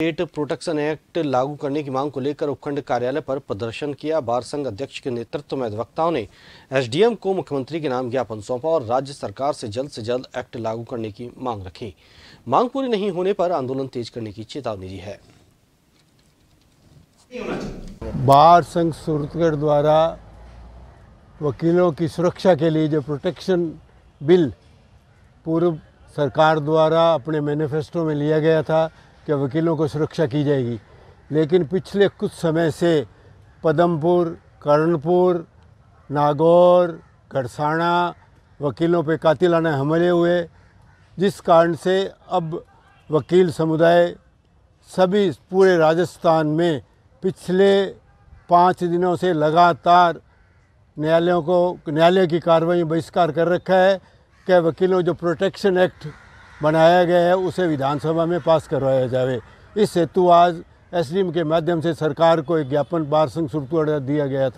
state protection act लागू करने की मांग को लेकर उपखंड कार्यालय पर प्रदर्शन किया बार संघ अध्यक्ष के नेतृत्व में अधिवक्ताओं ने एसडीएम को मुख्यमंत्री के नाम ज्ञापन सौंपा और राज्य सरकार से जल्द से जल्द एक्ट लागू करने की मांग रखी मांग पूरी नहीं होने पर आंदोलन तेज करने की चेतावनी दी है बार संघ सूरतगढ़ द्वारा वकीलों की सुरक्षा के लिए जो प्रोटेक्शन बिल पूर्व सरकार द्वारा अपने मैनिफेस्टो में लिया गया था कि वकीलों को सुरक्षा की जाएगी लेकिन पिछले कुछ समय से पदमपुर कर्णपुर नागौर गढ़साना वकीलों पर कातिलाना हमले हुए जिस कारण से अब वकील समुदाय सभी पूरे राजस्थान में पिछले पाँच दिनों से लगातार न्यायालयों को न्यायालय की कार्रवाई बहिष्कार कर रखा है क्या वकीलों जो प्रोटेक्शन एक्ट बनाया गया है उसे विधानसभा में पास करवाया जाए इस हेतु आज एस के माध्यम से सरकार को एक ज्ञापन बार संघ सुरतुआ दिया गया था